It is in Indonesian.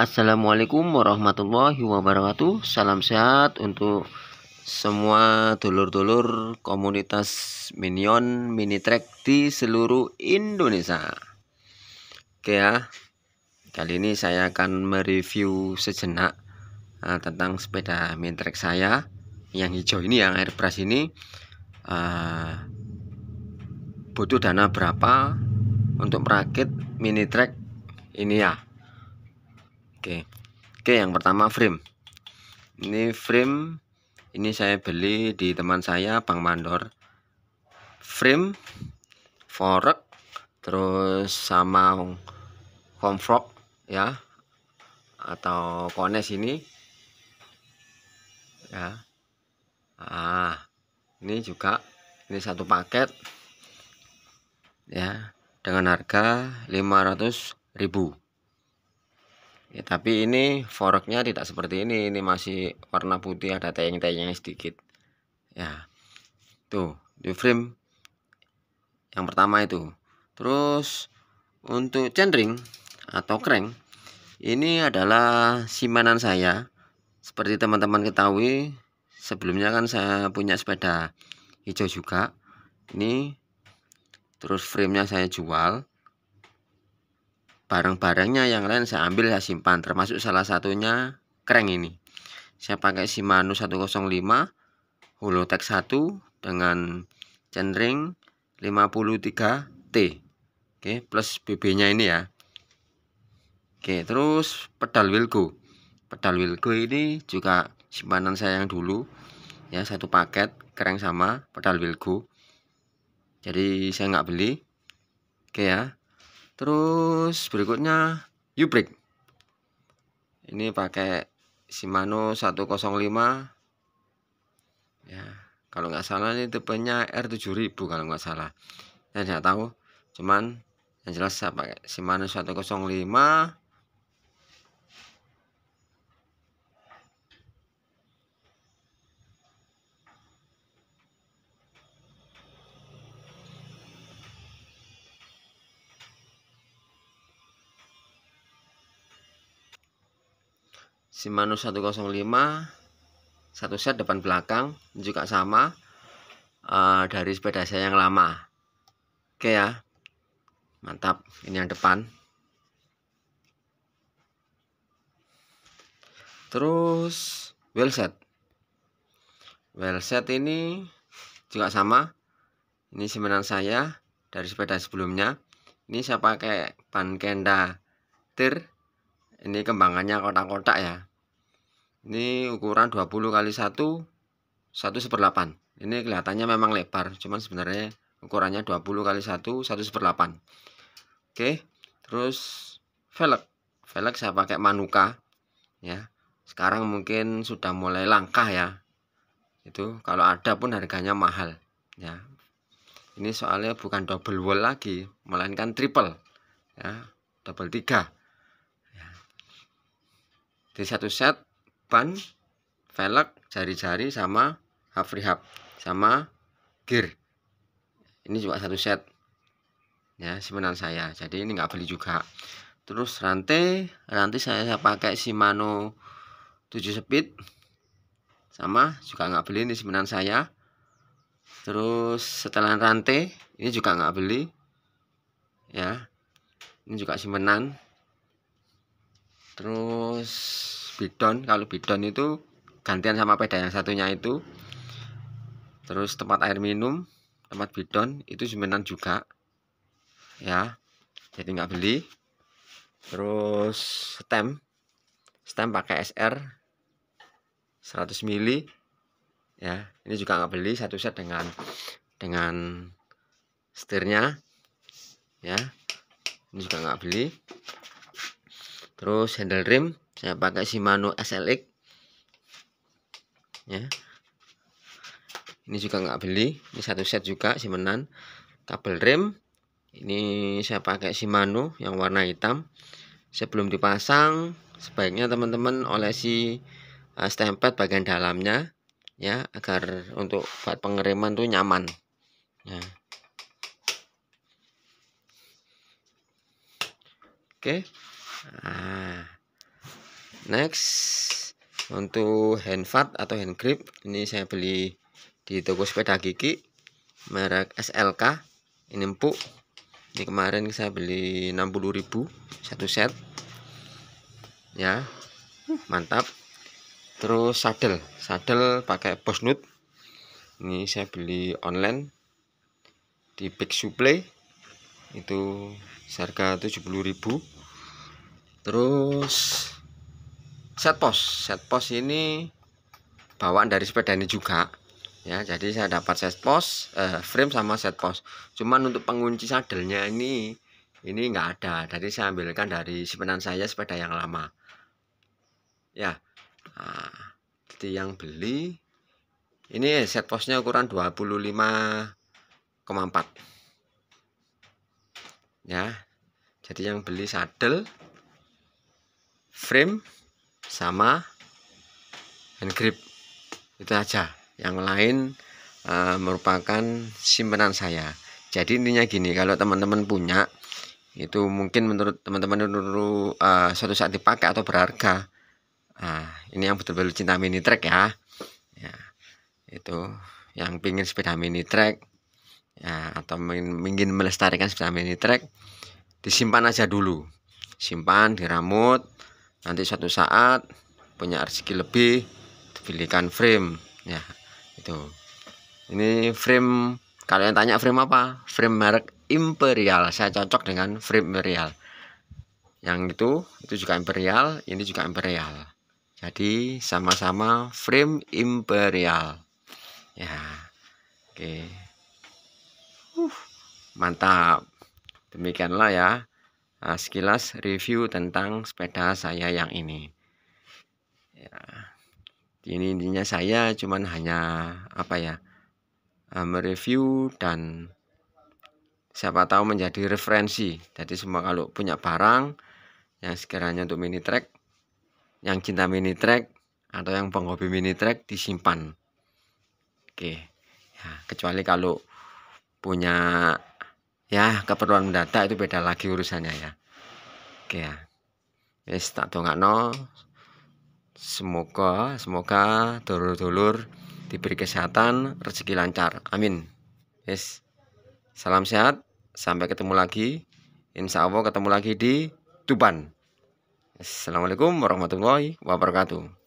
Assalamualaikum warahmatullahi wabarakatuh. Salam sehat untuk semua dulur-dulur komunitas Minion Mini Track di seluruh Indonesia. Oke ya. Kali ini saya akan mereview sejenak uh, tentang sepeda Mini Track saya yang hijau ini yang airbrush ini uh, butuh dana berapa untuk merakit Mini Track ini ya Oke. Oke, yang pertama frame. Ini frame ini saya beli di teman saya Bang Mandor. Frame forek terus sama frog ya atau Kones ini ya. Ah, ini juga ini satu paket ya dengan harga 500 ribu ya, tapi ini foreknya tidak seperti ini ini masih warna putih ada tayang-tayangnya sedikit ya tuh di frame yang pertama itu terus untuk chainring atau crank ini adalah simpanan saya seperti teman-teman ketahui sebelumnya kan saya punya sepeda hijau juga ini terus frame-nya saya jual barang-barangnya yang lain saya ambil saya simpan termasuk salah satunya kereng ini saya pakai Shimano 105 Holotech 1 dengan centering 53T oke plus BB nya ini ya oke terus pedal Wilgo pedal Wilgo ini juga simpanan saya yang dulu ya satu paket kereng sama pedal Wilgo jadi saya nggak beli oke ya terus berikutnya Yuprik. ini pakai Shimano 105 ya kalau nggak salah ini tipenya R7000 kalau nggak salah saya nggak tahu cuman yang jelas saya pakai Shimano 105 Shimano 105 satu set depan belakang juga sama uh, dari sepeda saya yang lama oke ya mantap ini yang depan terus wheel set wheel set ini juga sama ini simenan saya dari sepeda sebelumnya ini saya pakai ban kenda tir ini kembangannya kotak-kotak ya ini ukuran 20 kali 1 1 per 8 ini kelihatannya memang lebar cuman sebenarnya ukurannya 20 kali 1 1 per 8 oke terus velg velg saya pakai manuka ya sekarang mungkin sudah mulai langka ya itu kalau ada pun harganya mahal ya ini soalnya bukan double wall lagi melainkan triple ya double tiga ya. di satu set ban velg jari-jari sama hub rehab sama gear ini juga satu set ya simpanan saya jadi ini nggak beli juga terus rantai rantai saya, saya pakai Shimano 7 speed sama juga nggak beli ini simpanan saya terus setelan rantai ini juga nggak beli ya ini juga simpanan. terus bidon kalau bidon itu gantian sama peda yang satunya itu terus tempat air minum tempat bidon itu sebenarnya juga ya jadi nggak beli terus stem stem pakai SR 100 mili ya ini juga nggak beli satu set dengan dengan setirnya ya ini juga nggak beli terus handle rim saya pakai Shimano SLX ya ini juga nggak beli ini satu set juga simenan kabel rem ini saya pakai Shimano yang warna hitam sebelum dipasang sebaiknya teman-teman olesi uh, stempet bagian dalamnya ya agar untuk buat pengereman tuh nyaman ya. oke nah, next untuk hand fat atau hand grip ini saya beli di toko sepeda gigi merek SLK ini empuk ini kemarin saya beli 60000 satu set ya mantap terus saddle saddle pakai posnut ini saya beli online di Big Supply itu seharga 70000 terus set pos set pos ini bawaan dari sepeda ini juga ya jadi saya dapat set pos eh, frame sama set pos cuman untuk pengunci sadelnya ini ini enggak ada jadi saya ambilkan dari simpanan saya sepeda yang lama ya nah, jadi yang beli ini set posnya ukuran 25,4 ya jadi yang beli sadel frame sama hand grip itu aja yang lain uh, merupakan simpanan saya jadi intinya gini kalau teman-teman punya itu mungkin menurut teman-teman dulu uh, suatu saat dipakai atau berharga uh, ini yang betul-betul cinta mini track ya ya itu yang pingin sepeda mini track ya, atau ingin melestarikan sepeda mini track disimpan aja dulu simpan diramut nanti suatu saat punya rezeki lebih dibelikan frame ya itu ini frame kalian tanya frame apa frame merek imperial saya cocok dengan frame imperial yang itu itu juga imperial ini juga imperial jadi sama-sama frame imperial ya oke uh, mantap demikianlah ya Eh, sekilas review tentang sepeda saya yang ini. Ya, ini intinya saya cuman hanya apa ya eh, mereview dan siapa tahu menjadi referensi. Jadi semua kalau punya barang yang sekiranya untuk mini track, yang cinta mini track atau yang penghobi mini track disimpan. Oke. Ya, kecuali kalau punya ya keperluan mendadak itu beda lagi urusannya ya oke ya wis tak no semoga semoga dulur-dulur diberi kesehatan rezeki lancar amin wis salam sehat sampai ketemu lagi insya Allah ketemu lagi di Tuban Assalamualaikum warahmatullahi wabarakatuh